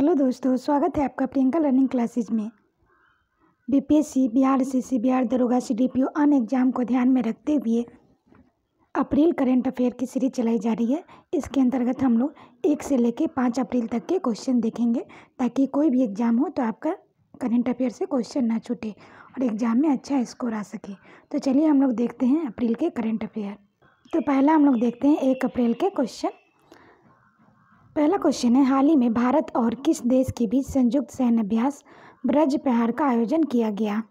hello दोस्तों स्वागत है आपका प्रियंका लर्निंग क्लासेज में BPSC Bihar C C Bihar दरोगा सी डी पी अन एग्जाम को ध्यान में रखते हुए अप्रैल करंट अफेयर की सीरीज चलाई जा रही है इसके अंतर्गत हम लोग एक से लेकर पाँच अप्रैल तक के क्वेश्चन देखेंगे ताकि कोई भी एग्ज़ाम हो तो आपका करेंट अफेयर से क्वेश्चन ना छूटे और एग्ज़ाम में अच्छा स्कोर आ सके तो चलिए हम लोग देखते हैं अप्रैल के करेंट अफेयर तो पहला हम लोग देखते हैं एक अप्रैल के क्वेश्चन पहला क्वेश्चन है हाल ही में भारत और किस देश के बीच संयुक्त अभ्यास ब्रज प्रहार का आयोजन किया गया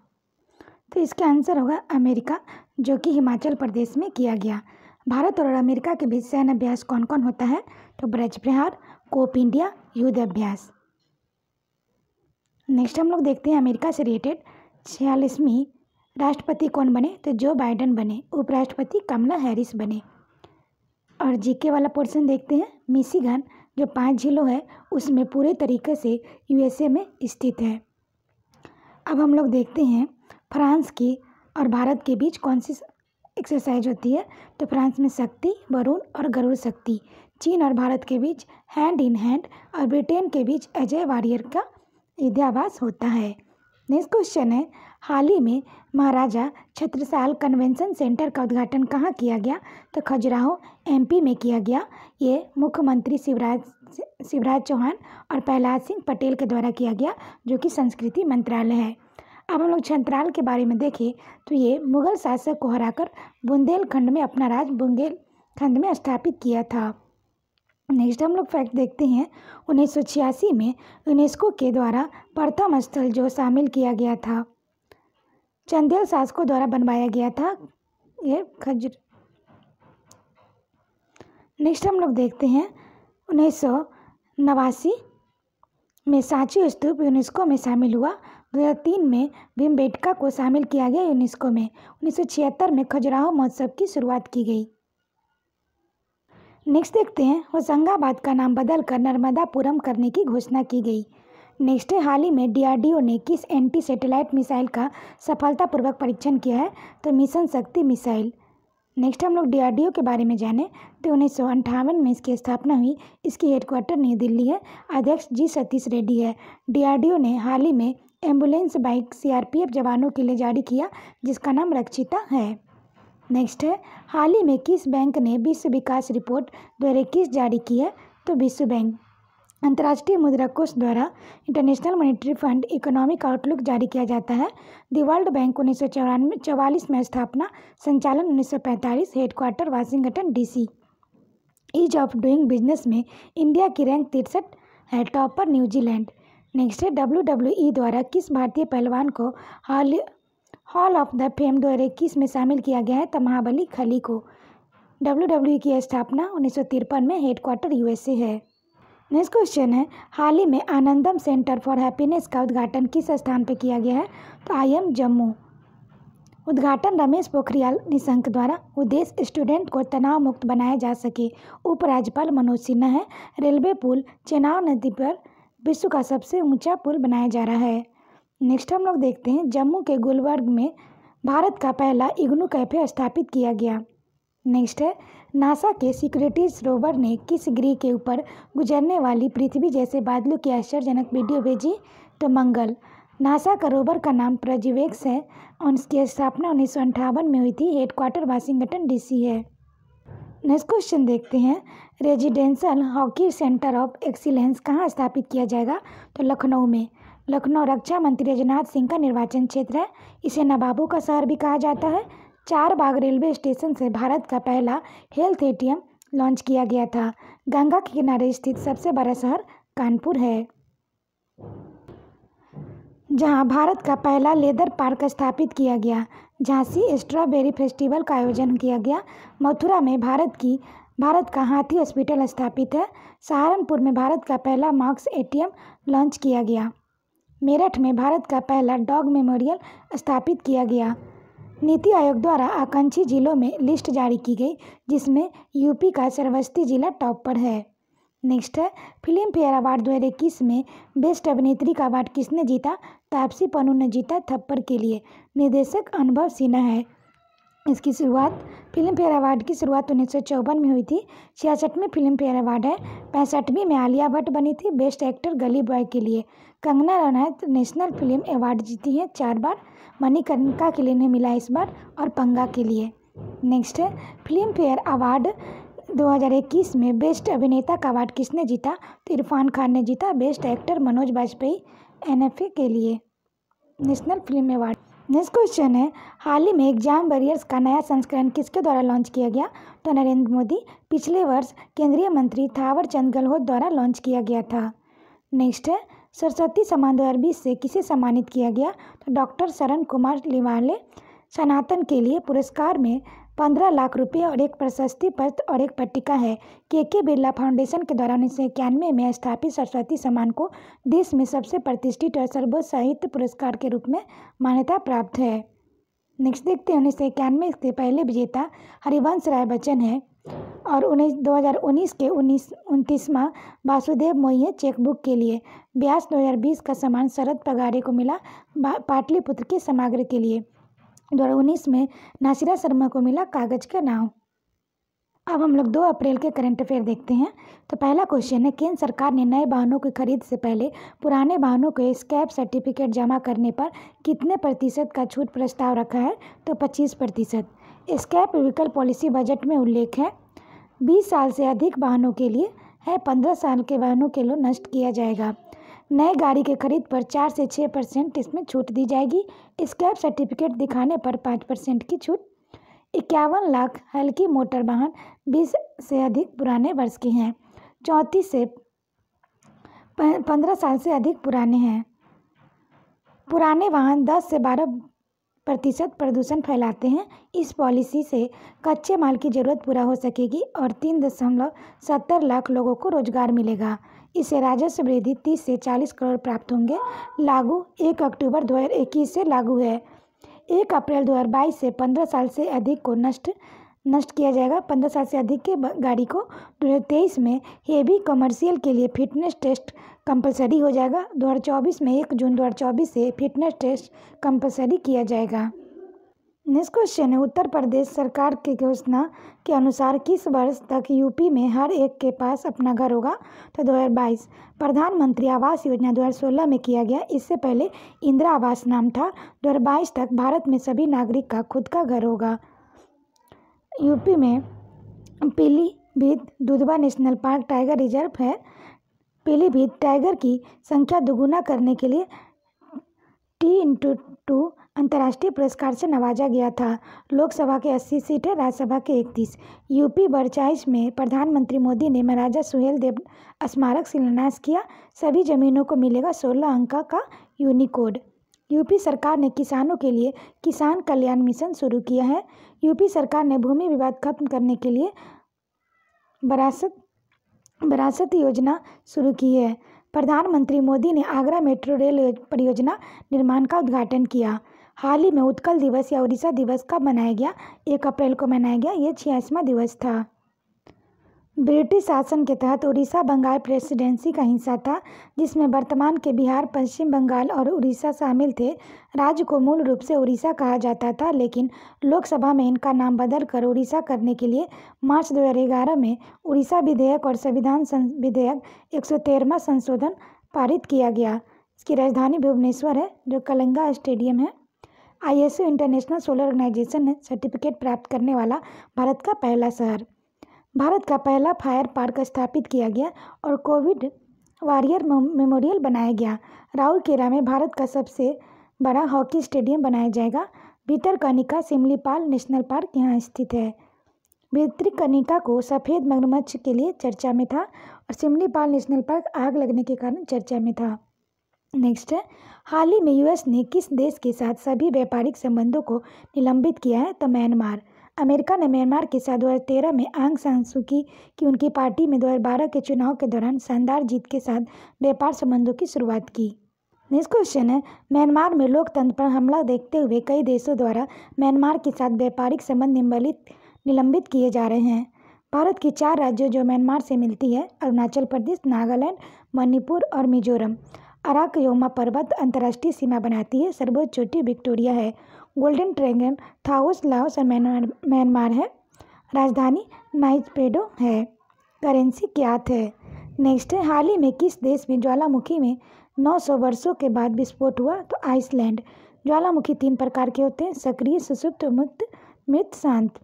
तो इसका आंसर होगा अमेरिका जो कि हिमाचल प्रदेश में किया गया भारत और अमेरिका के बीच सैन्य अभ्यास कौन कौन होता है तो ब्रज प्रहार कोप इंडिया युद्ध अभ्यास नेक्स्ट हम लोग देखते हैं अमेरिका से रिलेटेड छियालीसवीं राष्ट्रपति कौन बने तो जो बाइडन बने उपराष्ट्रपति कमला हैरिस बने और जीके वाला पोर्सन देखते हैं मिशिगन जो पांच ज़िलों हैं उसमें पूरे तरीके से यूएसए में स्थित है अब हम लोग देखते हैं फ्रांस की और भारत के बीच कौन सी एक्सरसाइज होती है तो फ्रांस में शक्ति वरुण और गरुड़ शक्ति चीन और भारत के बीच हैंड इन हैंड और ब्रिटेन के बीच अजय वारियर का विद्यावास होता है नेक्स्ट क्वेश्चन है हाल ही में महाराजा छत्रसाल कन्वेंशन सेंटर का उद्घाटन कहाँ किया गया तो खजुराहो एमपी में किया गया ये मुख्यमंत्री शिवराज शिवराज चौहान और प्रहलाद सिंह पटेल के द्वारा किया गया जो कि संस्कृति मंत्रालय है अब हम लोग छत्राल के बारे में देखें तो ये मुगल शासक को हराकर बुंदेलखंड में अपना राज बुंदेलखंड में स्थापित किया था नेक्स्ट हम लोग फैक्ट देखते हैं उन्नीस में यूनेस्को के द्वारा प्रथम स्थल जो शामिल किया गया था चंदेल शासकों द्वारा बनवाया गया था ये खजर नेक्स्ट हम लोग देखते हैं उन्नीस नवासी में सांची स्तूप यूनेस्को में शामिल हुआ 2003 में भीमबेटका को शामिल किया गया यूनेस्को में 1976 में खजुराहो महोत्सव की शुरुआत की गई नेक्स्ट देखते हैं होशंगाबाद का नाम बदलकर नर्मदापुरम करने की घोषणा की गई नेक्स्ट है हाल ही में डीआरडीओ ने किस एंटी सैटेलाइट मिसाइल का सफलतापूर्वक परीक्षण किया है तो मिशन शक्ति मिसाइल नेक्स्ट हम लोग डीआरडीओ के बारे में जाने तो उन्नीस में इसकी स्थापना हुई इसकी हेडक्वार्टर नई दिल्ली है अध्यक्ष जी सतीश रेड्डी है डीआरडीओ ने हाल ही में एम्बुलेंस बाइक सीआरपीएफ जवानों के लिए जारी किया जिसका नाम रक्षिता है नेक्स्ट है हाल ही में किस बैंक ने विश्व विकास रिपोर्ट दो जारी की है तो विश्व बैंक अंतर्राष्ट्रीय मुद्रा कोष द्वारा International Monetary Fund economic outlook जारी किया जाता है दी वर्ल्ड बैंक उन्नीस सौ चौरानवे चवालीस में स्थापना संचालन उन्नीस सौ पैंतालीस headquarter Washington DC ease of doing business में इंडिया की रैंक तिरसठ है टॉपर न्यूजीलैंड नेक्स्ट है डब्ल्यू डब्ल्यू ई द्वारा किस भारतीय पहलवान को hall hall of the fame दो इक्कीस में शामिल किया गया है तो महाबली खली को डब्ल्यू डब्ल्यू ई की स्थापना उन्नीस सौ तिरपन में हेडक्वार्टर यूएसए है नेक्स्ट क्वेश्चन है हाल ही में आनंदम सेंटर फॉर हैप्पीनेस का उद्घाटन किस स्थान पर किया गया है तो आई एम जम्मू उद्घाटन रमेश पोखरियाल निशंक द्वारा उद्देश्य स्टूडेंट को तनाव मुक्त बनाया जा सके उपराज्यपाल मनोज सिन्हा है रेलवे पुल चेनाव नदी पर विश्व का सबसे ऊंचा पुल बनाया जा रहा है नेक्स्ट हम लोग देखते हैं जम्मू के गुलबर्ग में भारत का पहला इग्नू कैफे स्थापित किया गया नेक्स्ट है नासा के सिक्योरिटीज रोवर ने किस गृह के ऊपर गुजरने वाली पृथ्वी जैसे बादलों की आश्चर्यजनक वीडियो भेजी तो मंगल नासा का रोवर का नाम प्रजीवेक्स है और उसकी स्थापना उन्नीस में हुई थी हेडक्वार्टर वाशिंगटन डीसी है नेक्स्ट क्वेश्चन देखते हैं residential hockey centre of excellence कहाँ स्थापित किया जाएगा तो लखनऊ में लखनऊ रक्षा मंत्री राजनाथ सिंह का निर्वाचन क्षेत्र है इसे नवाबों का शहर भी कहा जाता है चार बाग रेलवे स्टेशन से भारत का पहला हेल्थ एटीएम लॉन्च किया गया था गंगा के किनारे स्थित सबसे बड़ा शहर कानपुर है जहां भारत का पहला लेदर पार्क स्थापित किया गया झांसी स्ट्रॉबेरी फेस्टिवल का आयोजन किया गया मथुरा में भारत की भारत का हाथी हॉस्पिटल स्थापित है सहारनपुर में भारत का पहला मार्क्स एटीएम लॉन्च किया गया मेरठ में भारत का पहला डॉग मेमोरियल स्थापित किया गया नीति आयोग द्वारा आकांक्षी जिलों में लिस्ट जारी की गई जिसमें यूपी का सर्वस्ती जिला टॉप पर है नेक्स्ट है फिल्म फेयर अवार्ड दो हज़ार इक्कीस में बेस्ट अभिनेत्री का अवार्ड किसने जीता तापसी पन्नू ने जीता थप्पड़ के लिए निर्देशक अनुभव सिन्हा है इसकी शुरुआत फिल्म फेयर अवार्ड की शुरुआत उन्नीस में हुई थी छियासठवीं फिल्म फेयर अवार्ड है पैंसठवीं में आलिया भट्ट बनी थी बेस्ट एक्टर गली बॉय के लिए Kangana Ranaut national film award जीती हैं चार बार मणिकर्णिका के लिए उन्हें मिला इस बार और पंगा के लिए नेक्स्ट है फिल्म फेयर अवार्ड 2021 में बेस्ट अभिनेता का अवार्ड किसने जीता तो इरफान खान ने जीता बेस्ट एक्टर मनोज वाजपेयी एन के लिए national film award next question है हाल ही में एग्जाम बैरियर्स का नया संस्करण किसके द्वारा लॉन्च किया गया तो नरेंद्र मोदी पिछले वर्ष केंद्रीय मंत्री थावर चंद गहलोत द्वारा लॉन्च किया गया था नेक्स्ट है सरस्वती सम्मान दो से किसे सम्मानित किया गया तो डॉक्टर शरण कुमार लिवाले सनातन के लिए पुरस्कार में पंद्रह लाख रुपए और एक प्रशस्ति पत्र और एक पट्टिका है के के बिरला फाउंडेशन के द्वारा उन्नीस सौ इक्यानवे में स्थापित सरस्वती सम्मान को देश में सबसे प्रतिष्ठित और सर्वोच्च साहित्य पुरस्कार के रूप में मान्यता प्राप्त है नेक्स्ट देखते हैं उन्नीस सौ इक्यानवे से पहले विजेता हरिवंश राय बच्चन है और उन्नीस दो हज़ार उन्नीस के उन्नीस उनतीसवा वासुदेव मोहिये चेकबुक के लिए ब्यास दो हज़ार बीस का सामान शरद पगारे को मिला पाटलिपुत्र के समाग्र के लिए दो हज़ार उन्नीस में नासिरा शर्मा को मिला कागज का नाव अब हम लोग दो अप्रैल के करंट अफेयर देखते हैं तो पहला क्वेश्चन है केंद्र सरकार ने नए वाहनों की खरीद से पहले पुराने वाहनों के स्कैप सर्टिफिकेट जमा करने पर कितने प्रतिशत का छूट प्रस्ताव रखा है तो पच्चीस प्रतिशत स्कैप व्हीकल पॉलिसी बजट में उल्लेख है बीस साल से अधिक वाहनों के लिए है पंद्रह साल के वाहनों के लिए नष्ट किया जाएगा नए गाड़ी के खरीद पर चार से छः परसेंट इसमें छूट दी जाएगी स्कैप सर्टिफिकेट दिखाने पर पाँच परसेंट की छूट इक्यावन लाख हल्की मोटर वाहन बीस से अधिक पुराने वर्ष के हैं चौंतीस से पंद्रह साल से अधिक पुराने हैं पुराने वाहन दस से बारह प्रतिशत प्रदूषण फैलाते हैं इस पॉलिसी से कच्चे माल की ज़रूरत पूरा हो सकेगी और तीन दशमलव सत्तर लाख लोगों को रोजगार मिलेगा इससे राजस्व वृद्धि तीस से चालीस करोड़ प्राप्त होंगे लागू एक अक्टूबर दो हज़ार इक्कीस से लागू है एक अप्रैल दो से पंद्रह साल से अधिक को नष्ट नष्ट किया जाएगा पंद्रह साल से अधिक के गाड़ी को दो हज़ार तेईस में हेवी कमर्शियल के लिए फिटनेस टेस्ट कंपलसरी हो जाएगा दो हज़ार चौबीस में एक जून दो हज़ार चौबीस से फिटनेस टेस्ट कंपलसरी किया जाएगा नेक्स्ट क्वेश्चन है उत्तर प्रदेश सरकार की घोषणा के अनुसार किस वर्ष तक यूपी में हर एक के पास अपना घर होगा तो 2022 प्रधानमंत्री आवास योजना 2016 में किया गया इससे पहले इंदिरा आवास नाम था 2022 तक भारत में सभी नागरिक का खुद का घर होगा यूपी में Pilibhit Dudhwa national park tiger reserve है पीलीभीत टाइगर की संख्या दोगुना करने के लिए टी इंटू टू अंतर्राष्ट्रीय पुरस्कार से नवाजा गया था लोकसभा के सीट सीटें राज्यसभा के इकतीस यूपी बरचाइश में प्रधानमंत्री मोदी ने महाराजा सुहेल देव स्मारक शिलान्यास किया सभी जमीनों को मिलेगा सोलह अंक का यूनिकोड यूपी सरकार ने किसानों के लिए किसान कल्याण मिशन शुरू किया है यूपी सरकार ने भूमि विवाद खत्म करने के लिए बरासत बरासत योजना शुरू की है प्रधानमंत्री मोदी ने आगरा मेट्रो रेल परियोजना निर्माण का उद्घाटन किया हाल ही में उत्कल दिवस या उड़ीसा दिवस कब मनाया गया एक अप्रैल को मनाया गया यह छियासवा दिवस था ब्रिटिश शासन के तहत उड़ीसा बंगाल प्रेसिडेंसी का हिस्सा था जिसमें वर्तमान के बिहार पश्चिम बंगाल और उड़ीसा शामिल थे राज्य को मूल रूप से उड़ीसा कहा जाता था लेकिन लोकसभा में इनका नाम बदलकर उड़ीसा करने के लिए मार्च 2011 में उड़ीसा विधेयक और संविधान विधेयक एक सौ संशोधन पारित किया गया इसकी राजधानी भुवनेश्वर है जो कलंगा स्टेडियम है यू इंटरनेशनल सोलर ऑर्गेनाइजेशन ने सर्टिफिकेट प्राप्त करने वाला भारत का पहला शहर भारत का पहला फायर पार्क स्थापित किया गया और कोविड वारियर मेमोरियल बनाया गया राउरकेला में भारत का सबसे बड़ा हॉकी स्टेडियम बनाया जाएगा भीतरकनिका सिमलीपाल नेशनल पार्क यहाँ स्थित है भीतरकनिका को सफ़ेद मगरमच्छ के लिए चर्चा में था और सिमलीपाल नेशनल पार्क आग लगने के कारण चर्चा में था नेक्स्ट है हाल ही में यूएस ने किस देश के साथ सभी व्यापारिक संबंधों को निलंबित किया है तो म्यांमार अमेरिका ने म्यांमार के साथ 2013 में आंग सान सू की कि उनकी पार्टी में 2012 के चुनाव के दौरान शानदार जीत के साथ व्यापार संबंधों की शुरुआत की नेक्स्ट क्वेश्चन है म्यांमार में लोकतंत्र पर हमला देखते हुए कई देशों द्वारा म्यांमार के साथ व्यापारिक संबंध निम्बलित निलंबित किए जा रहे हैं भारत की चार राज्यों जो म्यांमार से मिलती है अरुणाचल प्रदेश नागालैंड मणिपुर और मिजोरम अराकयोमा पर्वत अंतर्राष्ट्रीय सीमा बनाती है सर्वोच्च चोटी विक्टोरिया है गोल्डन ड्रैगन थाउस लाओस और म्यांमार है राजधानी नाइजपेडो है करेंसी क्या है नेक्स्ट है हाल ही में किस देश में ज्वालामुखी में 900 वर्षों के बाद विस्फोट हुआ तो आइसलैंड ज्वालामुखी तीन प्रकार के होते हैं सक्रिय सुसुप्त मुक्त मृत शांत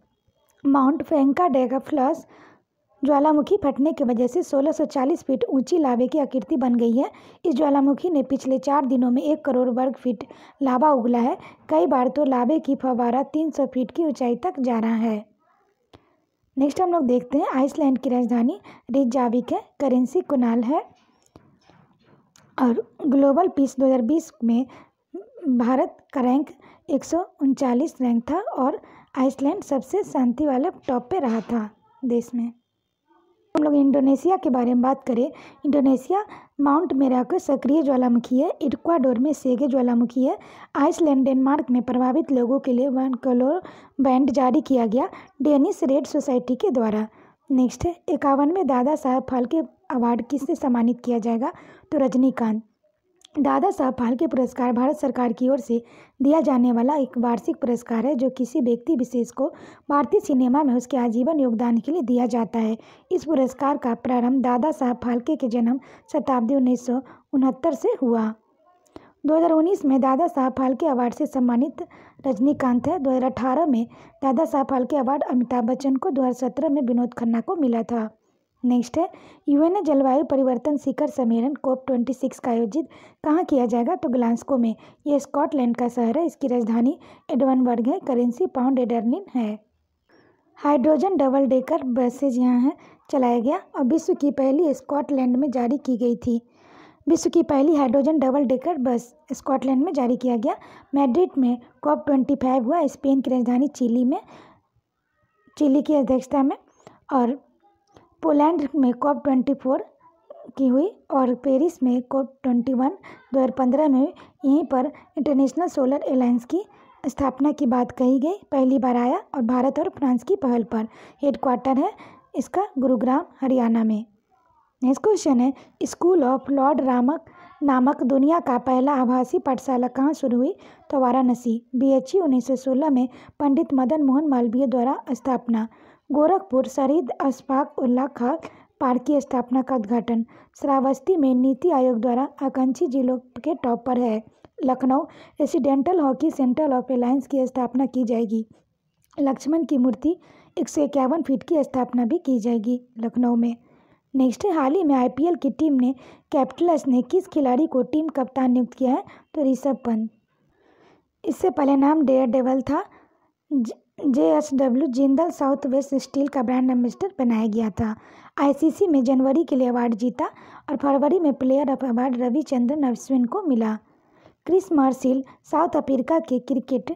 माउंट फेंका डेगा फ्लस ज्वालामुखी फटने की वजह से 1640 फीट ऊंची लावे की आकृति बन गई है इस ज्वालामुखी ने पिछले चार दिनों में एक करोड़ वर्ग फीट लावा उगला है कई बार तो लावे की फवारा 300 फीट की ऊंचाई तक जा रहा है नेक्स्ट हम लोग देखते हैं आइसलैंड की राजधानी रिजाविक है करेंसी कुनाल है और ग्लोबल पीस दो में भारत का रैंक एक रैंक था और आइसलैंड सबसे शांति वाला टॉप पर रहा था देश में हम लोग इंडोनेशिया के बारे में बात करें इंडोनेशिया माउंट मेरा को सक्रिय ज्वालामुखी है इक्वाडोर में सेगे ज्वालामुखी है आइसलैंड डेनमार्क में प्रभावित लोगों के लिए वन कलोर बैंड जारी किया गया डेनिस रेड सोसाइटी के द्वारा नेक्स्ट है इक्यावनवे दादा साहब फाल्के अवार्ड किससे सम्मानित किया जाएगा तो रजनीकांत दादा साहब फाल्के पुरस्कार भारत सरकार की ओर से दिया जाने वाला एक वार्षिक पुरस्कार है जो किसी व्यक्ति विशेष को भारतीय सिनेमा में उसके आजीवन योगदान के लिए दिया जाता है इस पुरस्कार का प्रारंभ दादा साहब फाल्के के जन्म शताब्दी उन्नीस से हुआ 2019 में दादा साहब फाल्के अवार्ड से सम्मानित रजनीकांत है 2018 में दादा साहब फाल्के अवार्ड अमिताभ बच्चन को 2017 में विनोद खन्ना को मिला था नेक्स्ट है यूएनए जलवायु परिवर्तन शिखर सम्मेलन कोप ट्वेंटी सिक्स का आयोजित कहाँ किया जाएगा तो ग्लास्को में यह स्कॉटलैंड का शहर है इसकी राजधानी एडवनबर्ग है करेंसी पाउंड एडर्निन है हाइड्रोजन डबल डेकर बसेज यहाँ हैं चलाया गया और विश्व की पहली स्कॉटलैंड में जारी की गई थी विश्व की पहली hydrogen double decker bus Scotland में जारी किया गया मैड्रिड में कॉप ट्वेंटी फाइव हुआ स्पेन की राजधानी चिली में चिली की अध्यक्षता में और पोलैंड में कॉप ट्वेंटी फोर की हुई और पेरिस में कॉप ट्वेंटी वन दो हज़ार पंद्रह में यहीं पर इंटरनेशनल सोलर एलायंस की स्थापना की बात कही गई पहली बार आया और भारत और फ्रांस की पहल पर हेडक्वार्टर है इसका गुरुग्राम हरियाणा में नेक्स्ट क्वेश्चन है स्कूल ऑफ लॉर्ड रामक नामक दुनिया का पहला आभासी पाठशाला कहाँ शुरू हुई तो वाराणसी बी एच ई उन्नीस में पंडित मदन मोहन मालवीय द्वारा स्थापना गोरखपुर शहीद अशफाक उल्ला खा पार्क की स्थापना का उद्घाटन श्रावस्ती में नीति आयोग द्वारा आकांक्षी जिलों के टॉप पर है Lucknow residential hockey centre of alliance की स्थापना की जाएगी लक्ष्मण की मूर्ति एक सौ इक्यावन फीट की स्थापना भी की जाएगी लखनऊ में नेक्स्ट हाल ही में आईपीएल की टीम ने कैपिटल्स ने किस खिलाड़ी को टीम कप्तान नियुक्त किया है तो ऋषभ पंत इससे पहले नाम डेयर डेवल था J S W Jindal south west steel का ब्रांड एम्बेसडर बनाया गया था आईसीसी में जनवरी के लिए अवार्ड जीता और फरवरी में player of award Ravichandran Ashwin को मिला क्रिस मार्सिल साउथ अफ्रीका के क्रिकेट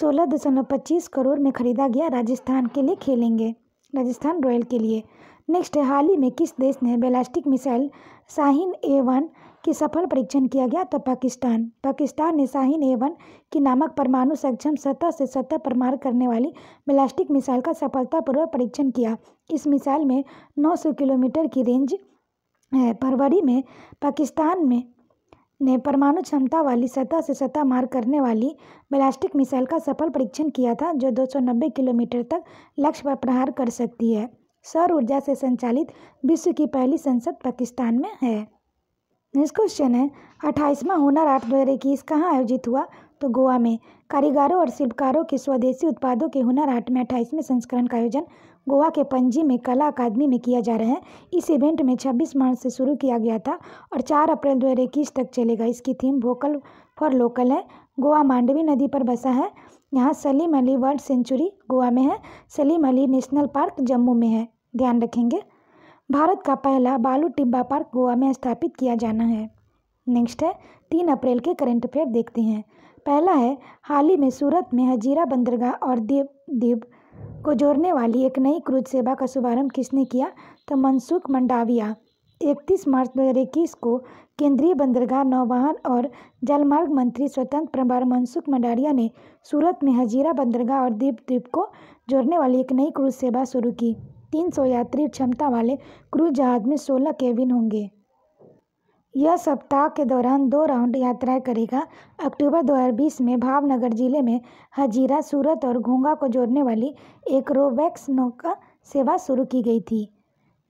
सोलह दशमलव पच्चीस करोड़ में खरीदा गया राजस्थान के लिए खेलेंगे राजस्थान रॉयल के लिए नेक्स्ट हाल ही में किस देश ने ballistic missile Shaheen A one की सफल परीक्षण किया गया तो पाकिस्तान पाकिस्तान ने शाहीन एवन वन की नामक परमाणु सक्षम सतह से सतह पर मार करने वाली ब्लास्टिक मिसाइल का सफलतापूर्वक परीक्षण किया इस मिसाइल में 900 किलोमीटर की रेंज फरवरी में पाकिस्तान में ने परमाणु क्षमता वाली सतह से सतह मार करने वाली ब्लास्टिक मिसाइल का सफल परीक्षण किया था जो 290 किलोमीटर तक लक्ष्य पर प्रहार कर सकती है सौर ऊर्जा से संचालित विश्व की पहली संसद पाकिस्तान में है नेक्स्ट क्वेश्चन है अट्ठाईसवां हुनर हाट दो हज़ार इक्कीस कहाँ आयोजित हुआ तो गोवा में कारीगरों और शिल्पकारों के स्वदेशी उत्पादों के हुनर हाट में अट्ठाईसवें संस्करण का आयोजन गोवा के पंजी में कला अकादमी में किया जा रहा है इस इवेंट में 26 मार्च से शुरू किया गया था और 4 अप्रैल दो तक चलेगा इसकी थीम वोकल फॉर लोकल है गोवा मांडवी नदी पर बसा है यहाँ सलीम अली वर्ल्ड सेंचुरी गोवा में है सलीम अली नेशनल पार्क जम्मू में है ध्यान रखेंगे भारत का पहला बालू टिब्बा पार्क गोवा में स्थापित किया जाना है नेक्स्ट है तीन अप्रैल के करंट अफेयर देखते हैं पहला है हाल ही में सूरत में हजीरा बंदरगाह और देव देव को जोड़ने वाली एक नई क्रूज सेवा का शुभारंभ किसने किया तो मनसुख मंडाविया 31 मार्च दो को केंद्रीय बंदरगाह नौवाहन और जलमार्ग मंत्री स्वतंत्र प्रभार मनसुख मंडारिया ने सूरत में हजीरा बंदरगाह और दीप द्वीप को जोड़ने वाली एक नई क्रूज सेवा शुरू की तीन सौ यात्री क्षमता वाले क्रूज जहाज में सोलह केबिन होंगे यह सप्ताह के दौरान दो राउंड यात्राएं करेगा अक्टूबर 2020 में भावनगर जिले में हजीरा सूरत और घोंगा को जोड़ने वाली एक रोबैक्स नौका सेवा शुरू की गई थी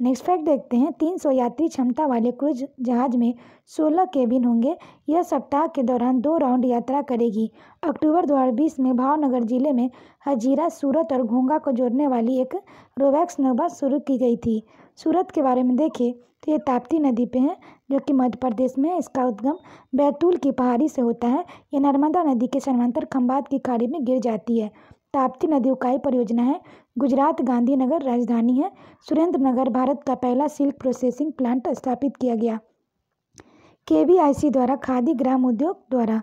नेक्स्ट फैक्ट देखते हैं 300 यात्री क्षमता वाले क्रूज जहाज में 16 केबिन होंगे यह सप्ताह के दौरान दो राउंड यात्रा करेगी अक्टूबर 2020 में भावनगर जिले में हजीरा सूरत और घोंगा को जोड़ने वाली एक रोवैक्स नौबा शुरू की गई थी सूरत के बारे में देखें तो ये ताप्ती नदी पे है जो कि मध्य प्रदेश में इसका उद्गम बैतूल की पहाड़ी से होता है ये नर्मदा नदी के समांतर खम्बात की खाड़ी में गिर जाती है ताप्ती नदी उकाई परियोजना है गुजरात गांधीनगर राजधानी है सुरेंद्र नगर भारत का पहला सिल्क प्रोसेसिंग प्लांट स्थापित किया गया के द्वारा खादी ग्राम उद्योग द्वारा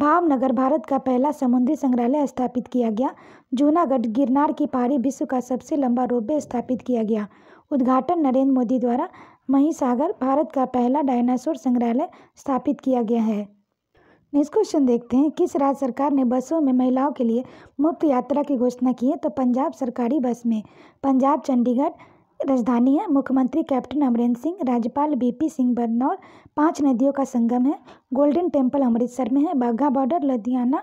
भावनगर भारत का पहला समुद्री संग्रहालय स्थापित किया गया जूनागढ़ गिरनार की पहाड़ी विश्व का सबसे लंबा रोपवे स्थापित किया गया उद्घाटन नरेंद्र मोदी द्वारा महीसागर भारत का पहला डायनासोर संग्रहालय स्थापित किया गया है नेक्स्ट क्वेश्चन देखते हैं किस राज्य सरकार ने बसों में महिलाओं के लिए मुफ्त यात्रा की घोषणा की है तो पंजाब सरकारी बस में पंजाब चंडीगढ़ राजधानी है मुख्यमंत्री कैप्टन अमरेंद्र सिंह राज्यपाल बीपी सिंह बदनौर पांच नदियों का संगम है गोल्डन टेम्पल अमृतसर में है बाघा बॉर्डर लुधियाना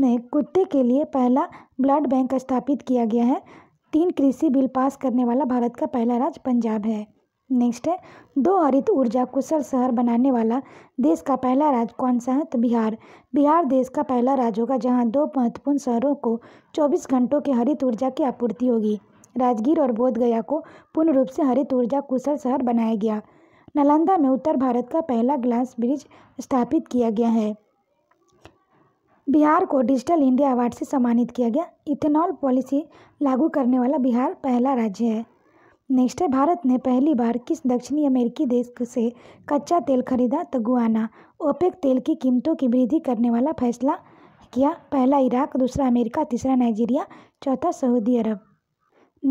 में कुत्ते के लिए पहला ब्लड बैंक स्थापित किया गया है तीन कृषि बिल पास करने वाला भारत का पहला राज्य पंजाब है नेक्स्ट है दो हरित ऊर्जा कुशल शहर बनाने वाला देश का पहला राज्य कौन सा है तो बिहार बिहार देश का पहला राज्य होगा जहाँ दो महत्वपूर्ण शहरों को 24 घंटों के हरित ऊर्जा की आपूर्ति होगी राजगीर और बोधगया को पूर्ण रूप से हरित ऊर्जा कुशल शहर बनाया गया नालंदा में उत्तर भारत का पहला ग्लास ब्रिज स्थापित किया गया है बिहार को डिजिटल इंडिया अवार्ड से सम्मानित किया गया इथेनॉल पॉलिसी लागू करने वाला बिहार पहला राज्य है नेक्स्ट है भारत ने पहली बार किस दक्षिणी अमेरिकी देश से कच्चा तेल खरीदा तगुआना ओपेक तेल की कीमतों की वृद्धि करने वाला फैसला किया पहला इराक दूसरा अमेरिका तीसरा नाइजीरिया चौथा सऊदी अरब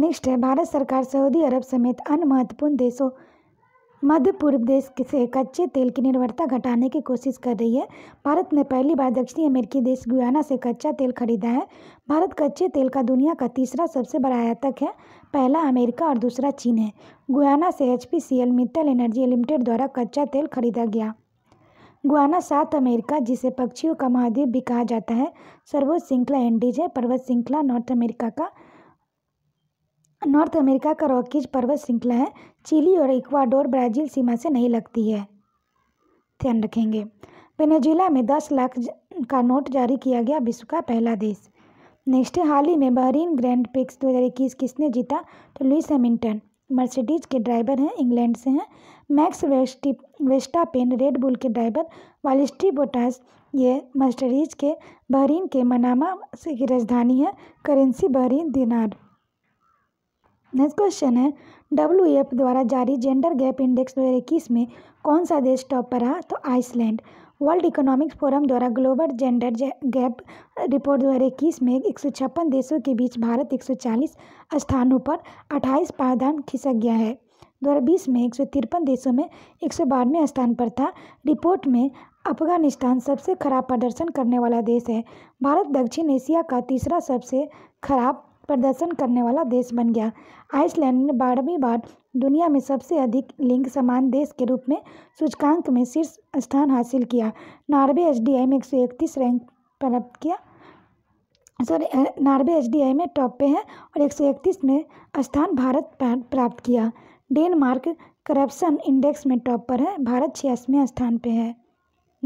नेक्स्ट है भारत सरकार सऊदी अरब समेत अन्य महत्वपूर्ण देशों मध्य पूर्व देश से कच्चे तेल की निर्भरता घटाने की कोशिश कर रही है भारत ने पहली बार दक्षिणी अमेरिकी देश गुयाना से कच्चा तेल खरीदा है भारत कच्चे तेल का दुनिया का तीसरा सबसे बड़ा आयातक है पहला अमेरिका और दूसरा चीन है गुयाना से एच मित्तल एनर्जी लिमिटेड द्वारा कच्चा तेल खरीदा गया गुआना सात अमेरिका जिसे पक्षियों का महाद्वीप भी कहा जाता है सर्वोच्च श्रृंखला एंडीज है पर्वत श्रृंखला नॉर्थ अमेरिका का नॉर्थ अमेरिका का रॉकीज पर्वत श्रृंखला है चिली और इक्वाडोर ब्राज़ील सीमा से नहीं लगती है ध्यान रखेंगे वेनेजुएला में दस लाख का नोट जारी किया गया विश्व का पहला देश नेक्स्ट हाल ही में बहरीन ग्रैंड प्रिक्स 2021 किसने जीता तो लुइस हैमिल्टन मर्सिडीज के ड्राइवर हैं इंग्लैंड से हैं मैक्स वेस्टी वेस्टा पेन रेड बुल के ड्राइवर वालिस्ट्री बोटास ये मर्सिडीज के बहरीन के मनामा से की राजधानी है currency Bahrain dinar next question है डब्ल्यू द्वारा जारी जेंडर गैप इंडेक्स दो में कौन सा देश टॉप पर रहा तो आइसलैंड वर्ल्ड इकोनॉमिक फोरम द्वारा ग्लोबल जेंडर गैप रिपोर्ट दो हज़ार इक्कीस में एक सौ छप्पन देशों के बीच भारत एक सौ चालीस स्थानों पर अट्ठाईस पायदान खिसक गया है दो हज़ार बीस में एक सौ तिरपन देशों में एक सौ स्थान पर था रिपोर्ट में अफगानिस्तान सबसे खराब प्रदर्शन करने वाला देश है भारत दक्षिण एशिया का तीसरा सबसे खराब प्रदर्शन करने वाला देश बन गया आइसलैंड ने बारहवीं बार दुनिया में सबसे अधिक लिंग समान देश के रूप में सूचकांक में शीर्ष स्थान हासिल किया नार्वे एच में एक सौ इकतीस रैंक प्राप्त किया सॉरी नार्वे एच में टॉप पे है और एक सौ इकतीस में स्थान भारत प्राप्त किया डेनमार्क करप्शन इंडेक्स में टॉप पर है भारत छियासवें स्थान पे है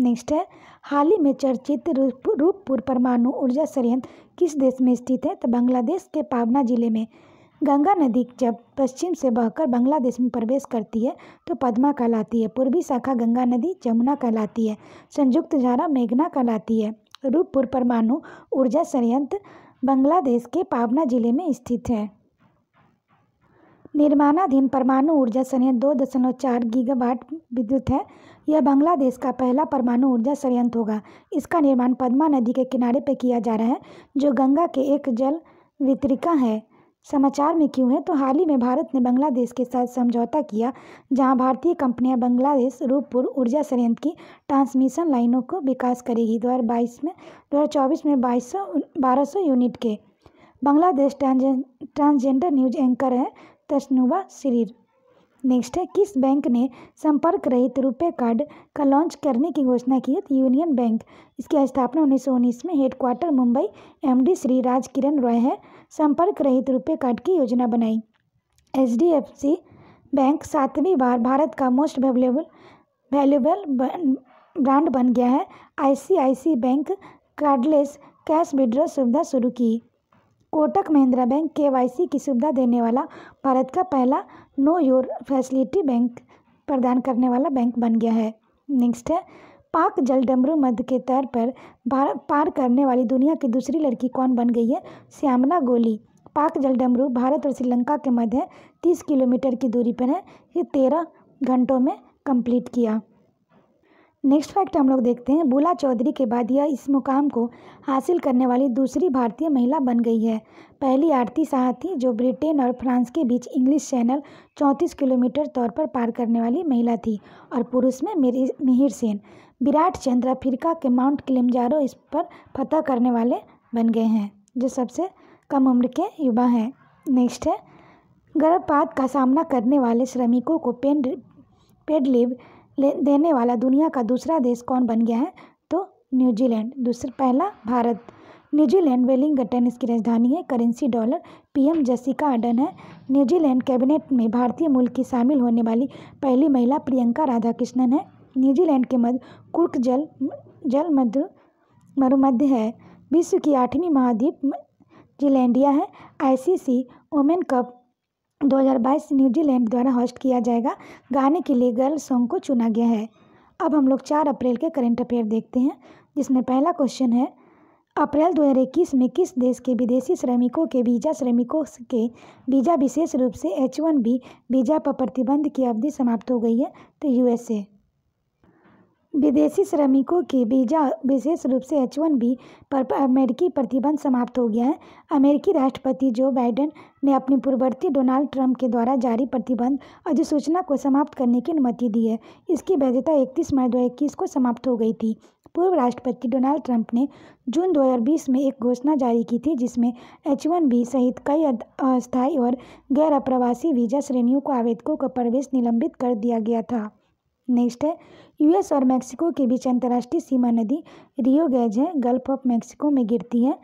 नेक्स्ट है हाल ही में चर्चित रूप, रूपपुर परमाणु ऊर्जा संयंत्र किस देश में स्थित है तो बांग्लादेश के पावना जिले में गंगा नदी जब पश्चिम से बहकर बांग्लादेश में प्रवेश करती है तो पद्मा कहलाती है पूर्वी शाखा गंगा नदी जमुना कहलाती है संयुक्त धारा मेघना कहलाती है रूपपुर परमाणु ऊर्जा संयंत्र बांग्लादेश के पावना जिले में स्थित है निर्माणाधीन परमाणु ऊर्जा संयंत्र दो दशमलव चार गीगावाट विद्युत है यह बांग्लादेश का पहला परमाणु ऊर्जा संयंत्र होगा इसका निर्माण पद्मा नदी के किनारे पर किया जा रहा है जो गंगा के एक जल वितरिका है समाचार में क्यों है तो हाल ही में भारत ने बांग्लादेश के साथ समझौता किया जहां भारतीय कंपनियां बांग्लादेश रूपपुर ऊर्जा संयंत्र की ट्रांसमिशन लाइनों को विकास करेगी दो में दो में बाईस सौ बारह सौ यूनिट के बांग्लादेश ट्रांसजेंडर न्यूज एंकर हैं तस्नुबा शरीर नेक्स्ट है किस बैंक ने संपर्क रहित रुपए कार्ड का लॉन्च करने की घोषणा की है तो यूनियन बैंक इसकी स्थापना उन्नीस सौ उन्नीस में हेडक्वार्टर मुंबई एमडी श्री राज किरण रॉय है संपर्क रहित रुपए कार्ड की योजना बनाई एचडीएफसी बैंक सातवीं बार भारत का मोस्ट वैल्यूबल वैल्यूबल ब्रांड बन गया है सी बैंक कार्डलेस कैश विड्रॉ सुविधा शुरू की कोटक महिंद्रा बैंक के.वाई.सी की सुविधा देने वाला भारत का पहला नो योर फैसिलिटी बैंक प्रदान करने वाला बैंक बन गया है नेक्स्ट है पाक जल डमरू मध्य के तौर पर पार करने वाली दुनिया की दूसरी लड़की कौन बन गई है श्यामला गोली पाक जल डमरू भारत और श्रीलंका के मध्य तीस किलोमीटर की दूरी पर है ये तेरह घंटों में कंप्लीट किया नेक्स्ट फैक्ट हम लोग देखते हैं बुला चौधरी के बाद यह इस मुकाम को हासिल करने वाली दूसरी भारतीय महिला बन गई है पहली आरती शाह थी जो ब्रिटेन और फ्रांस के बीच इंग्लिश चैनल 34 किलोमीटर तौर पर पार करने वाली महिला थी और पुरुष में मिहिर सेन विराट चंद्र अफ्रीका के माउंट क्लिमजारो इस पर फतह करने वाले बन गए हैं जो सबसे कम उम्र के युवा हैं नेक्स्ट है गर्भपात का सामना करने वाले श्रमिकों को पेड पेड लिव देने वाला दुनिया का दूसरा देश कौन बन गया है तो न्यूजीलैंड दूसरा पहला भारत न्यूजीलैंड वेलिंगटन इसकी राजधानी है currency dollar PM Jessica Ardern है न्यूजीलैंड कैबिनेट में भारतीय मूल की शामिल होने वाली पहली महिला प्रियंका राधाकृष्णन है न्यूजीलैंड के मध्य कुर्क जल जल मधु मरुमध्य है विश्व की आठवीं महाद्वीप जिलैंडिया है आईसीसी वोमेन कप 2022 न्यूजीलैंड द्वारा होस्ट किया जाएगा गाने के लिए गर्ल सॉन्ग को चुना गया है अब हम लोग चार अप्रैल के करंट अफेयर देखते हैं जिसमें पहला क्वेश्चन है अप्रैल 2021 में किस देश के विदेशी श्रमिकों के वीज़ा श्रमिकों के वीज़ा विशेष रूप से एच वन बी वीज़ा पर प्रतिबंध की अवधि समाप्त हो गई है तो यूएसए विदेशी श्रमिकों के वीज़ा विशेष रूप से एच वन बी पर अमेरिकी प्रतिबंध समाप्त हो गया है अमेरिकी राष्ट्रपति जो बाइडेन ने अपने पूर्ववर्ती डोनाल्ड ट्रंप के द्वारा जारी प्रतिबंध अधिसूचना को समाप्त करने की अनुमति दी है इसकी वैधता इकतीस मई दो इक्कीस को समाप्त हो गई थी पूर्व राष्ट्रपति डोनाल्ड ट्रंप ने जून 2020 में एक घोषणा जारी की थी जिसमें एच वन बी सहित कई अस्थायी और गैर अप्रवासी वीजा श्रेणियों को आवेदकों का प्रवेश निलंबित कर दिया गया था नेक्स्ट है यूएस और मैक्सिको के बीच अंतर्राष्ट्रीय सीमा नदी रियो है गल्फ ऑफ मैक्सिको में गिरती है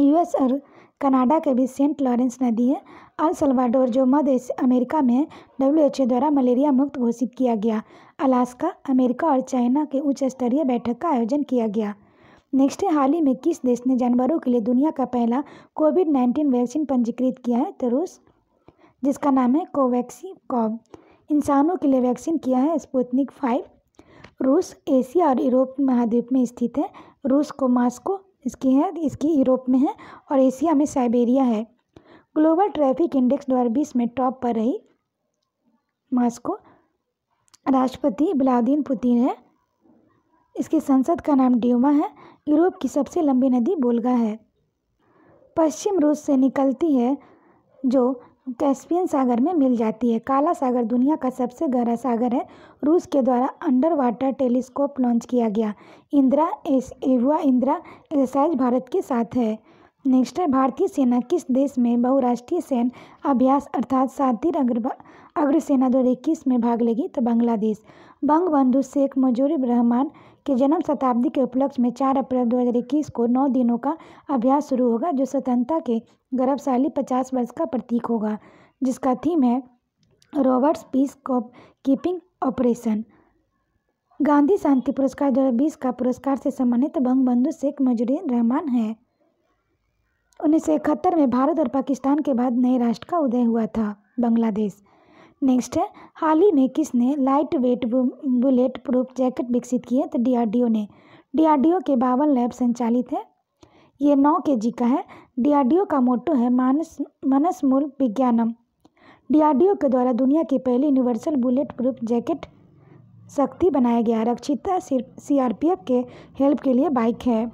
यूएस और कनाडा के बीच सेंट लॉरेंस नदी है अल सलवाडोर जो मध्य अमेरिका में डब्ल्यू ओ द्वारा मलेरिया मुक्त घोषित किया गया अलास्का अमेरिका और चाइना के उच्च स्तरीय बैठक का आयोजन किया गया नेक्स्ट है हाल ही में किस देश ने जानवरों के लिए दुनिया का पहला कोविड नाइन्टीन वैक्सीन पंजीकृत किया है तो रूस जिसका नाम है कोवैक्सी कॉव इंसानों के लिए वैक्सीन किया है स्पुतनिक फाइव रूस एशिया और यूरोप महाद्वीप में स्थित है रूस को मास्को इसकी है इसकी यूरोप में है और एशिया में साइबेरिया है ग्लोबल ट्रैफिक इंडेक्स दो में टॉप पर रही मास्को राष्ट्रपति व्लादिन पुतिन है इसकी संसद का नाम ड्यूमा है यूरोप की सबसे लंबी नदी बोलगा है पश्चिम रूस से निकलती है जो कैस्पियन सागर में मिल जाती है काला सागर दुनिया का सबसे गहरा सागर है रूस के द्वारा अंडर वाटर टेलीस्कोप लॉन्च किया गया इंदिरा एस एवुआ इंदिरा एक्सरसाइज भारत के साथ है नेक्स्ट है भारतीय सेना किस देश में बहुराष्ट्रीय सैन्य अभ्यास अर्थात सातिर अग्रवाल अग्रसेना दो में भाग लेगी तो बांग्लादेश बंग बंधु शेख मुजीबुर रहमान के जन्म शताब्दी के उपलक्ष्य में 4 अप्रैल 2021 को नौ दिनों का अभ्यास शुरू होगा जो स्वतंत्रता के गौरवशाली 50 वर्ष का प्रतीक होगा जिसका थीम है Roberts peace cop keeping operation Gandhi शांति पुरस्कार 2020 का पुरस्कार से सम्मानित बंग बंधु शेख मजूर रहमान हैं उन्नीस में भारत और पाकिस्तान के बाद नए राष्ट्र का उदय हुआ था बांग्लादेश नेक्स्ट है हाल ही में किसने lightweight bulletproof jacket विकसित किए तो डीआरडीओ ने डीआरडीओ के बावन लैब संचालित है ये नौ के जी का है डीआरडीओ का मोटो है मानस मूल विज्ञानम डीआरडीओ के द्वारा दुनिया की पहली यूनिवर्सल बुलेट प्रूफ जैकेट शक्ति बनाया गया रक्षिता सी के हेल्प के लिए बाइक है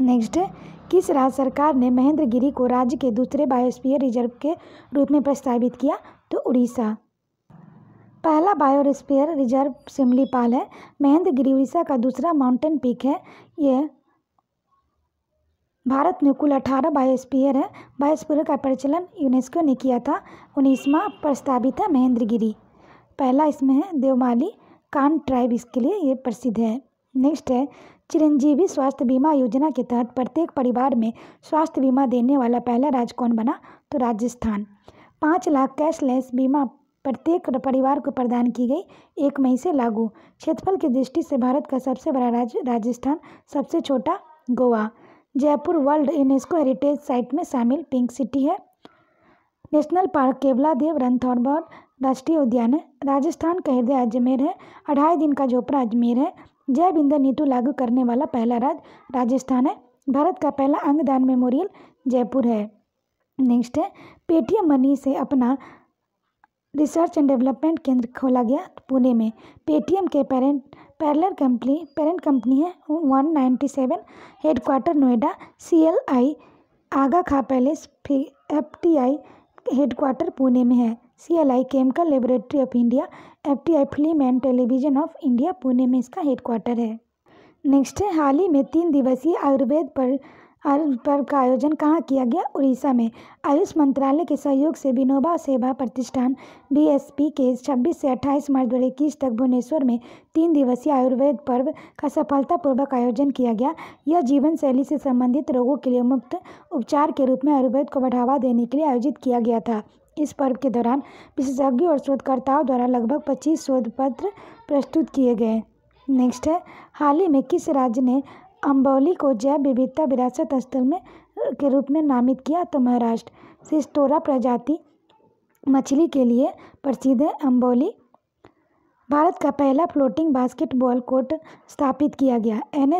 नेक्स्ट है किस राज्य सरकार ने महेंद्र गिरी को राज्य के दूसरे बायोस्फीयर रिजर्व के रूप में प्रस्तावित किया तो उड़ीसा पहला बायोस्फीयर रिजर्व सिमलीपाल है महेंद्रगिरी उड़ीसा का दूसरा माउंटेन पीक है यह भारत में कुल अठारह बायोस्फीयर है बायोस्फीयर का प्रचलन यूनेस्को ने किया था उन्नीसवा प्रस्तावित है महेंद्रगिरी पहला इसमें है देवमाली कान ट्राइब इसके लिए ये प्रसिद्ध है नेक्स्ट है चिरंजीवी स्वास्थ्य बीमा योजना के तहत प्रत्येक परिवार में स्वास्थ्य बीमा देने वाला पहला राज्य कौन बना तो राजस्थान पाँच लाख कैशलेस बीमा प्रत्येक परिवार को प्रदान की गई एक मई से लागू क्षेत्रफल की दृष्टि से भारत का सबसे बड़ा राज्य राजस्थान सबसे छोटा Goa Jaipur world UNESCO heritage site में शामिल पिंक सिटी है national park Keoladeo Ranthambore राष्ट्रीय उद्यान है राजस्थान का हृदय अजमेर है अढ़ाई दिन का झोपड़ा अजमेर है जैव इंधन नीतु लागू करने वाला पहला राज्य राजस्थान है भारत का पहला अंगदान मेमोरियल जयपुर है नेक्स्ट है पेटीएम मनी से अपना रिसर्च एंड डेवलपमेंट केंद्र खोला गया पुणे में पेटीएम के parent parallel company parent company है one ninety seven headquarter Noida C L I Aga Khan palace फिर F T I headquarter Pune में है C L I chemical laboratory of India F T I film and television of India Pune में इसका headquarter है next है हाल ही में तीन दिवसीय आयुर्वेद पर आयुष पर्व का आयोजन कहाँ किया गया उड़ीसा में आयुष मंत्रालय के सहयोग से विनोबा सेवा प्रतिष्ठान बीएसपी के 26 से 28 मार्च दो इक्कीस तक भुवनेश्वर में तीन दिवसीय आयुर्वेद पर्व का सफलतापूर्वक आयोजन किया गया यह जीवन शैली से संबंधित रोगों के लिए मुफ्त उपचार के रूप में आयुर्वेद को बढ़ावा देने के लिए आयोजित किया गया था इस पर्व के दौरान विशेषज्ञों और शोधकर्ताओं द्वारा लगभग पच्चीस शोध पत्र प्रस्तुत किए गए नेक्स्ट है हाल ही में किस राज्य ने अम्बोली को जैव विविधता विरासत स्थल में के रूप में नामित किया तो महाराष्ट्र सिस्टोरा प्रजाति मछली के लिए प्रसिद्ध है अम्बोली भारत का पहला फ्लोटिंग बास्केटबॉल कोर्ट स्थापित किया गया N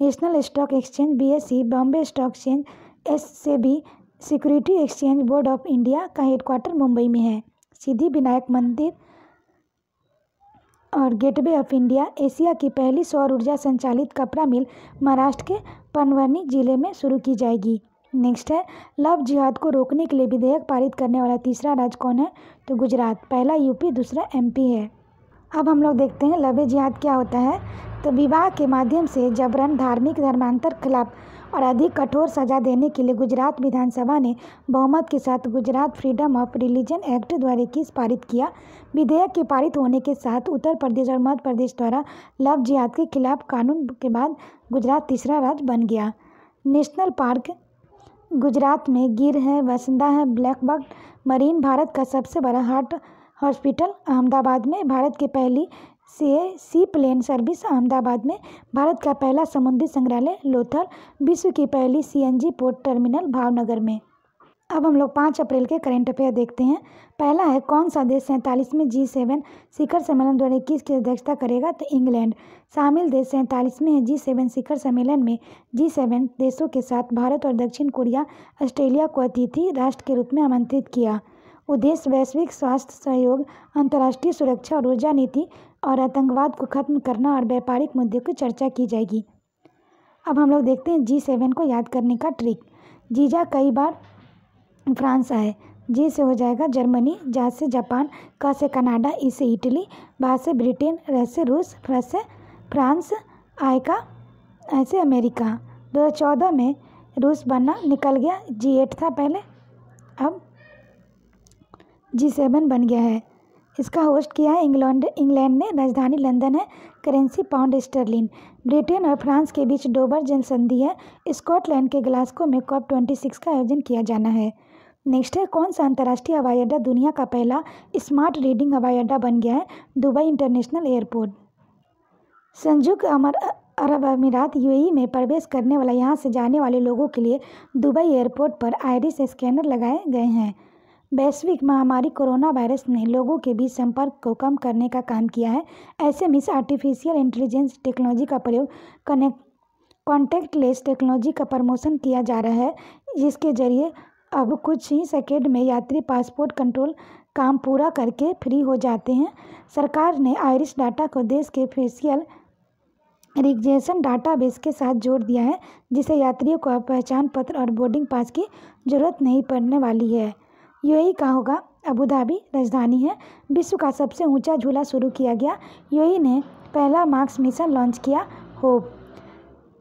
national stock exchange B Bombay stock exchange S से B security exchange board of India का हेडक्वार्टर मुंबई में है सिद्धि विनायक मंदिर और गेटवे ऑफ इंडिया एशिया की पहली सौर ऊर्जा संचालित कपड़ा मिल महाराष्ट्र के पनवनी जिले में शुरू की जाएगी नेक्स्ट है लव जिहाद को रोकने के लिए विधेयक पारित करने वाला तीसरा राज्य कौन है तो गुजरात पहला यूपी दूसरा एमपी है अब हम लोग देखते हैं लव जिहाद क्या होता है तो विवाह के माध्यम से जबरन धार्मिक धर्मांतर खिलाफ और अधिक कठोर सजा देने के लिए गुजरात विधानसभा ने बहुमत के साथ Gujarat freedom of religion act द्वारा इक्कीस पारित किया विधेयक के पारित होने के साथ उत्तर प्रदेश और मध्य प्रदेश द्वारा लव जिहाद के खिलाफ कानून के बाद गुजरात तीसरा राज्य बन गया नेशनल पार्क गुजरात में गिर है वसंदा है ब्लैक बग मरीन भारत का सबसे बड़ा हार्ट हॉस्पिटल अहमदाबाद में भारत की पहली से सी प्लेन सर्विस अहमदाबाद में भारत का पहला समुद्री संग्रहालय लोथल विश्व की पहली सीएनजी पोर्ट टर्मिनल भावनगर में अब हम लोग पाँच अप्रैल के करंट अफेयर देखते हैं पहला है कौन सा देश सैंतालीसवें जी सेवन शिखर सम्मेलन दो हज़ार इक्कीस की अध्यक्षता करेगा तो इंग्लैंड शामिल देश सैंतालीसवें है जी सेवन शिखर सम्मेलन में जी सेवन देशों के साथ भारत और दक्षिण कोरिया ऑस्ट्रेलिया को अतिथि राष्ट्र के रूप में आमंत्रित किया उद्देश्य वैश्विक स्वास्थ्य सहयोग अंतर्राष्ट्रीय सुरक्षा और ऊर्जा नीति और आतंकवाद को ख़त्म करना और व्यापारिक मुद्दे की चर्चा की जाएगी अब हम लोग देखते हैं जी सेवन को याद करने का ट्रिक जीजा कई बार फ्रांस आए जी से हो जाएगा जर्मनी जा से जापान क से कनाडा ई से इटली बा से ब्रिटेन र से रूस फ्र से फ्रांस आय का ऐसे अमेरिका 2014 में रूस बना निकल गया जी एट था पहले अब जी सेवन बन गया है इसका होस्ट किया है इंग्लैंड इंग्लैंड ने राजधानी लंदन है करेंसी पाउंड स्टर्लिन ब्रिटेन और फ्रांस के बीच डोबर जनसंधि है स्कॉटलैंड के ग्लास्को में कॉप ट्वेंटी सिक्स का आयोजन किया जाना है नेक्स्ट है कौन सा अंतर्राष्ट्रीय हवाई अड्डा दुनिया का पहला स्मार्ट रीडिंग हवाई अड्डा बन गया है दुबई इंटरनेशनल एयरपोर्ट संयुक्त अमर अरब अमीरात यूएई में प्रवेश करने वाला यहाँ से जाने वाले लोगों के लिए दुबई एयरपोर्ट पर आयरिस स्कैनर लगाए गए हैं वैश्विक महामारी कोरोना वायरस ने लोगों के बीच संपर्क को कम करने का काम किया है ऐसे में इस आर्टिफिशियल इंटेलिजेंस टेक्नोलॉजी का प्रयोग कनेक्ट लेस टेक्नोलॉजी का प्रमोशन किया जा रहा है जिसके जरिए अब कुछ ही सेकेंड में यात्री पासपोर्ट कंट्रोल काम पूरा करके फ्री हो जाते हैं सरकार ने आयरिश डाटा को देश के फेशियल रिग्जेशन डाटाबेस के साथ जोड़ दिया है जिसे यात्रियों को अब पहचान पत्र और बोर्डिंग पास की जरूरत नहीं पड़ने वाली है यूएई का होगा अबू धाबी राजधानी है विश्व का सबसे ऊंचा झूला शुरू किया गया यूएई ने पहला मार्क्स मिशन लॉन्च किया hope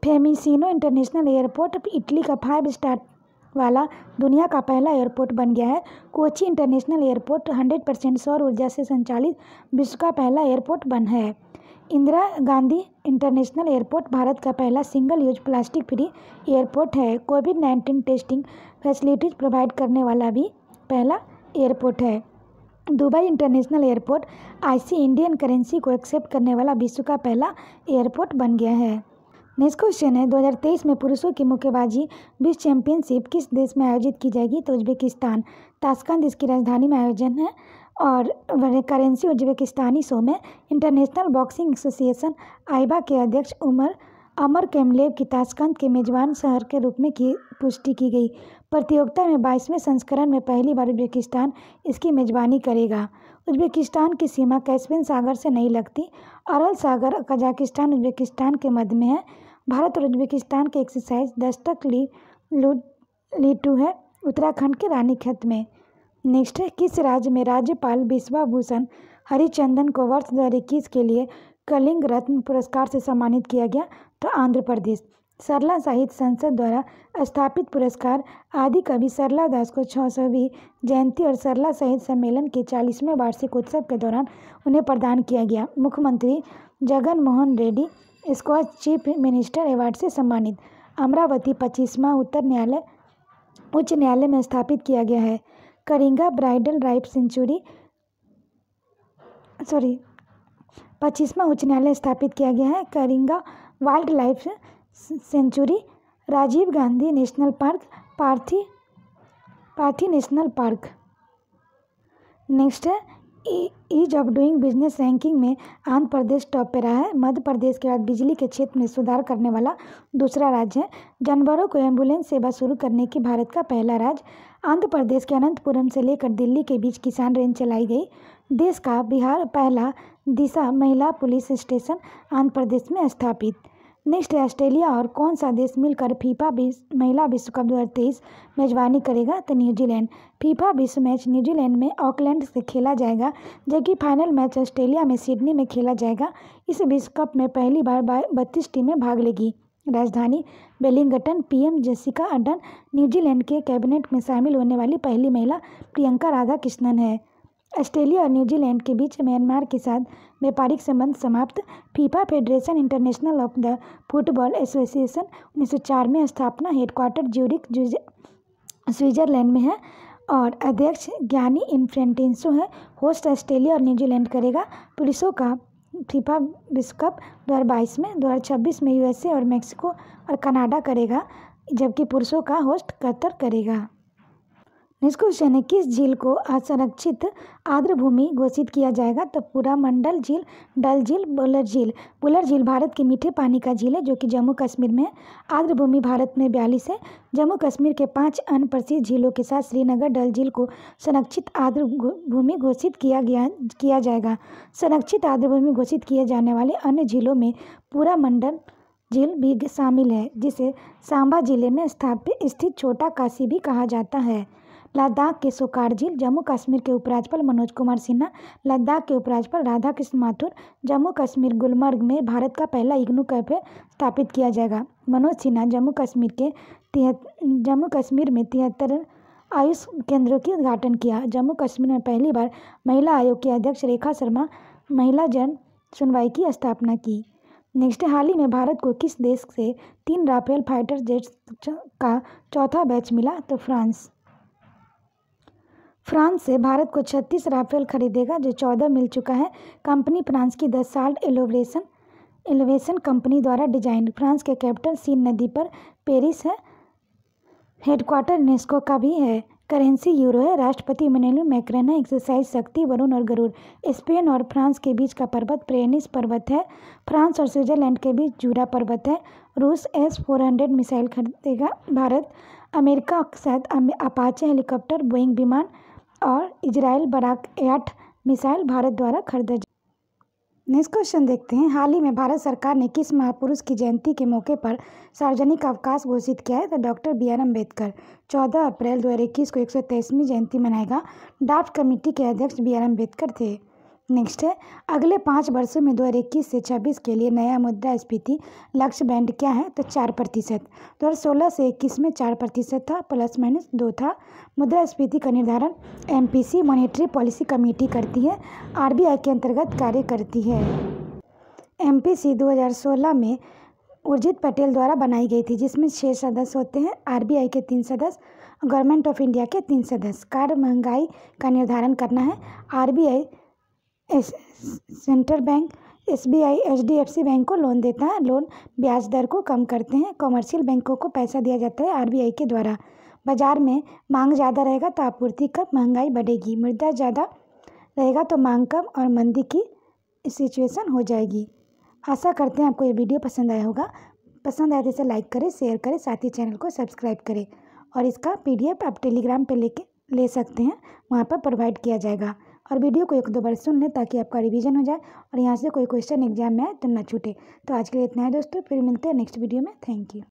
Fiumicino international airport Italy का फाइव स्टार वाला दुनिया का पहला एयरपोर्ट बन गया है कोची इंटरनेशनल एयरपोर्ट 100 परसेंट सौर ऊर्जा से संचालित विश्व का पहला एयरपोर्ट बन है इंदिरा गांधी इंटरनेशनल एयरपोर्ट भारत का पहला single use plastic free airport है covid nineteen testing facilities provide करने वाला भी पहला एयरपोर्ट है दुबई इंटरनेशनल एयरपोर्ट आईसी इंडियन करेंसी को एक्सेप्ट करने वाला विश्व का पहला एयरपोर्ट बन गया है नेक्स्ट क्वेश्चन है 2023 में पुरुषों की मुक्केबाजी विश्व चैंपियनशिप किस देश में आयोजित की जाएगी तो उज्बेकिस्तान ताशकंद इसकी राजधानी में आयोजन है और करेंसी उज्बेकिस्तानी शो में इंटरनेशनल बॉक्सिंग एसोसिएशन आइबा के अध्यक्ष उमर अमर केमलेव की ताशकंद के मेजबान शहर के रूप में की पुष्टि की गई प्रतियोगिता में बाईसवें संस्करण में पहली बार उज़्बेकिस्तान इसकी मेज़बानी करेगा उज़्बेकिस्तान की सीमा कैस्पियन सागर से नहीं लगती अरल सागर कजाकिस्तान उज़्बेकिस्तान के मध्य में है भारत और उज़्बेकिस्तान के एक्सरसाइज दस्तक ली लू ली टू है उत्तराखंड के रानीखेत में नेक्स्ट है किस राज्य में राज्यपाल बिस्वा भूषण हरिचंदन को वर्ष दो के लिए कलिंग रत्न पुरस्कार से सम्मानित किया गया तो आंध्र प्रदेश सरला साहित्य संसद द्वारा स्थापित पुरस्कार आदि कवि सरला दास को छौसवीं जयंती और सरला साहित्य सम्मेलन के चालीसवें वार्षिक उत्सव के दौरान उन्हें प्रदान किया गया मुख्यमंत्री जगन मोहन रेड्डी इसको चीफ मिनिस्टर अवार्ड से सम्मानित अमरावती पच्चीसवा उत्तर न्यायालय उच्च न्यायालय में स्थापित किया गया है करिंगा ब्राइडल राइफ सेंचुरी सॉरी पच्चीसवा उच्च न्यायालय स्थापित किया गया है Coringa wild life century Rajiv Gandhi national park Parthi Parthi national park next है ease of doing business ranking में आंध्र प्रदेश टॉप पर रहा है मध्य प्रदेश के बाद बिजली के क्षेत्र में सुधार करने वाला दूसरा राज्य है जानवरों को एम्बुलेंस सेवा शुरू करने की भारत का पहला राज्य आंध्र प्रदेश के अनंतपुरम से लेकर दिल्ली के बीच किसान रेंज चलाई गई देश का बिहार पहला दिशा महिला पुलिस स्टेशन आंध्र प्रदेश में स्थापित नेक्स्ट है ऑस्ट्रेलिया और कौन सा देश मिलकर फीफा विश्व महिला विश्व कप दो मेजबानी करेगा तो न्यूजीलैंड फीफा विश्व मैच न्यूजीलैंड में ऑकलैंड से खेला जाएगा जबकि फाइनल मैच ऑस्ट्रेलिया में सिडनी में खेला जाएगा इस विश्व कप में पहली बार बत्तीस टीमें भाग लेगी राजधानी Wellington PM Jessica Ardern New Zealand के कैबिनेट में शामिल होने वाली पहली महिला प्रियंका राधा कृष्णन है ऑस्ट्रेलिया और न्यूजीलैंड के बीच म्यांमार के साथ व्यापारिक संबंध समाप्त FIFA federation international of the football association उन्नीस सौ चार में स्थापना हेडक्वार्टर ज्यूरिक स्विट्जरलैंड में है और अध्यक्ष ज्ञानी इन्फ्रेंटेंसो है होस्ट ऑस्ट्रेलिया और न्यूजीलैंड करेगा पुलिसों का फीफा विश्व कप दो में दो में यूएसए और मैक्सिको और कनाडा करेगा जबकि पुरुषों का होस्ट कतर करेगा नेक्स्ट क्वेश्चन है किस झील को असंरक्षित आर्द्र भूमि घोषित किया जाएगा तो पूरा मंडल झील डल झील बुलर झील बुलर झील भारत के मीठे पानी का झील है जो कि जम्मू कश्मीर में आर्द्र भूमि भारत में बयालीस है जम्मू कश्मीर के पांच अन्य प्रसिद्ध झीलों के साथ श्रीनगर डल झील को संरक्षित आर्द्र भूमि घोषित किया गया किया जाएगा संरक्षित आर्द्र भूमि घोषित किए जाने वाले अन्य झीलों में पूरा मंडल झील भी शामिल है जिसे सांबा जिले में स्थापित स्थित छोटा काशी भी कहा जाता है लद्दाख के सोकार झील जम्मू कश्मीर के उपराज्यपाल मनोज कुमार सिन्हा लद्दाख के उपराज्यपाल राधा कृष्ण माथुर जम्मू कश्मीर गुलमर्ग में भारत का पहला इग्नू कैफे स्थापित किया जाएगा मनोज सिन्हा जम्मू कश्मीर के जम्मू कश्मीर में तिहत्तर आयुष केंद्रों की उद्घाटन किया जम्मू कश्मीर में पहली बार महिला आयोग की अध्यक्ष रेखा शर्मा महिला जन सुनवाई की स्थापना की नेक्स्ट हाल ही में भारत को किस देश से तीन राफेल फाइटर जेट्स का चौथा बैच मिला तो फ्रांस फ्रांस से भारत को 36 राफेल खरीदेगा जो 14 मिल चुका है कंपनी फ्रांस की the salt elevation elevation company द्वारा डिजाइन फ्रांस के कैपिटल सीन नदी पर पेरिस है हेडक्वार्टर नेस्को का भी है करेंसी यूरो है राष्ट्रपति मनेलू मैक्रेन है एक्सरसाइज शक्ति वरुण और गरुड़ स्पेन और फ्रांस के बीच का पर्वत प्रेनिस पर्वत है फ्रांस और स्विट्जरलैंड के बीच जूरा पर्वत है रूस एस फोर हंड्रेड मिसाइल खरीदेगा भारत अमेरिका के साथ अपाचे हेलीकॉप्टर बोइंग विमान और Israel Barak eight missile Bharat द्वारा खरीदा नेक्स्ट क्वेश्चन देखते हैं हाल ही में भारत सरकार ने किस महापुरुष की जयंती के मौके पर सार्वजनिक अवकाश घोषित किया है तो डॉक्टर बी आर अम्बेडकर चौदह अप्रैल दो हज़ार इक्कीस को एक सौ तेईसवीं जयंती मनाएगा ड्राफ्ट कमेटी के अध्यक्ष बी आर अम्बेडकर थे नेक्स्ट है अगले पाँच वर्षों में दो हज़ार इक्कीस से छब्बीस के लिए नया मुद्रा स्फीति लक्ष्य बैंड क्या है तो चार प्रतिशत दो हज़ार सोलह से इक्कीस में चार प्रतिशत था प्लस माइनस दो था मुद्रा स्फीति का निर्धारण एमपीसी मॉनेटरी पॉलिसी कमेटी करती है आरबीआई के अंतर्गत कार्य करती है एमपीसी 2016 में उर्जित पटेल द्वारा बनाई गई थी जिसमें छः सदस्य होते हैं आई के तीन सदस्य गवर्नमेंट ऑफ इंडिया के तीन सदस्य कार्य महंगाई का निर्धारण करना है आई central bank S B I H D F C bank को लोन देता है लोन ब्याज दर को कम करते हैं कॉमर्शियल बैंकों को पैसा दिया जाता है आर बी आई के द्वारा बाज़ार में मांग ज़्यादा रहेगा तो आपूर्ति कम महंगाई बढ़ेगी मृदा ज़्यादा रहेगा तो मांग कम और मंदी की सिचुएशन हो जाएगी आशा करते हैं आपको ये वीडियो पसंद आया होगा पसंद आए तो इसे लाइक करें शेयर करें साथ ही चैनल को सब्सक्राइब करें और इसका एफ आप टेलीग्राम पर लेके ले सकते हैं वहाँ पर प्रोवाइड किया जाएगा और वीडियो को एक दो बार सुन लें ताकि आपका रिवीजन हो जाए और यहाँ से कोई क्वेश्चन एग्जाम में आए तो ना छूटे तो आज के लिए इतना है दोस्तों फिर मिलते हैं नेक्स्ट वीडियो में थैंक यू